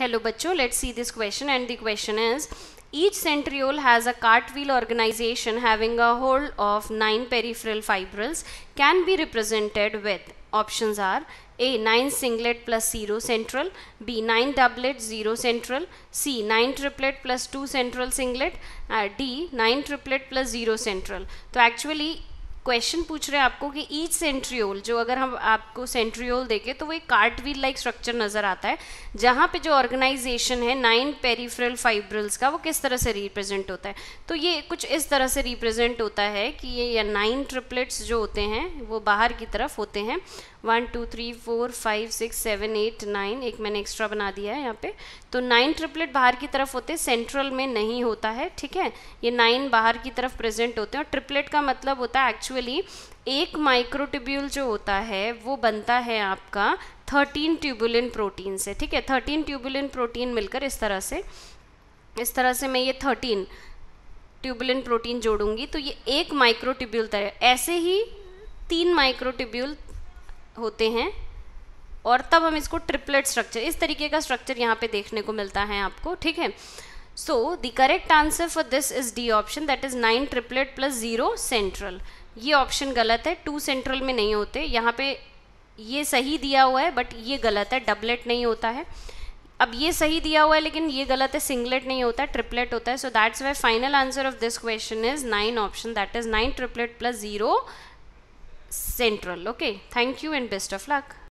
Hello bacho, let's see this question and the question is each centriole has a cartwheel organization having a hole of 9 peripheral fibrils can be represented with options are A 9 singlet plus 0 central, B 9 doublet 0 central, C 9 triplet plus 2 central singlet, uh, D 9 triplet plus 0 central. So actually question पूछ रहे हैं आपको कि each centriole जो अगर हम आपको centriole देखें तो वो एक कार्टवील लाइक स्ट्रक्चर नज़र आता है जहाँ पे जो ऑर्गेनाइजेशन है नाइन पेरीफ्रल फाइब्रल्स का वो किस तरह से रिप्रेजेंट होता है तो ये कुछ इस तरह से रिप्रेजेंट होता है कि ये नाइन ट्रिपलेट्स जो होते हैं वो बाहर की तरफ होते हैं one two three four five six seven eight nine एक मैंने एक्स्ट्रा बना दिया है यहाँ पे तो नाइन ट्रिपलेट बाहर की तरफ होते हैं सेंट्रल में नहीं होता है ठीक है ये नाइन बाहर की तरफ प्रेजेंट होते हैं और ट्रिपलेट का मतलब होता है एक्चुअली एक माइक्रोट्यूब्यूल जो होता है वो बनता है आपका थर्टीन ट्यूबुलिन प्रोटीन से ठीक है थर्टीन ट्यूबुलिन प्रोटीन मिलकर इस तरह से इस तरह से मैं ये थर्टीन ट्यूबुलिन प्रोटीन जोड़ूंगी तो ये एक माइक्रोट्यूब्यूल तरह ऐसे ही तीन माइक्रोट्यूब्यूल होते हैं और तब हम इसको ट्रिपलेट स्ट्रक्चर इस तरीके का स्ट्रक्चर यहाँ पे देखने को मिलता है आपको ठीक है so the correct answer for this is D option that is nine triplet plus zero central ये ऑप्शन गलत है टू सेंट्रल में नहीं होते यहाँ पे ये सही दिया हुआ है बट ये गलत है डबलेट नहीं होता है अब ये सही दिया हुआ है लेकिन ये गलत है सिंगलेट नहीं होता ट्रिपलेट होता है so that's why final answer of this question is nine option that is nine triplet plus zero Central. Okay, thank you and best of luck.